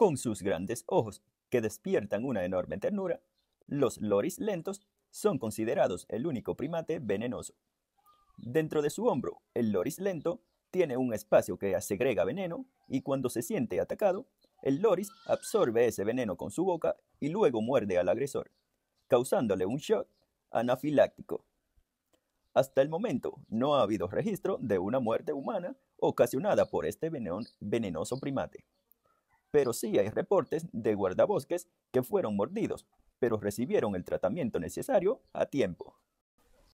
Con sus grandes ojos, que despiertan una enorme ternura, los loris lentos son considerados el único primate venenoso. Dentro de su hombro, el loris lento tiene un espacio que segrega veneno y cuando se siente atacado, el loris absorbe ese veneno con su boca y luego muerde al agresor, causándole un shock anafiláctico. Hasta el momento no ha habido registro de una muerte humana ocasionada por este venenoso primate pero sí hay reportes de guardabosques que fueron mordidos, pero recibieron el tratamiento necesario a tiempo.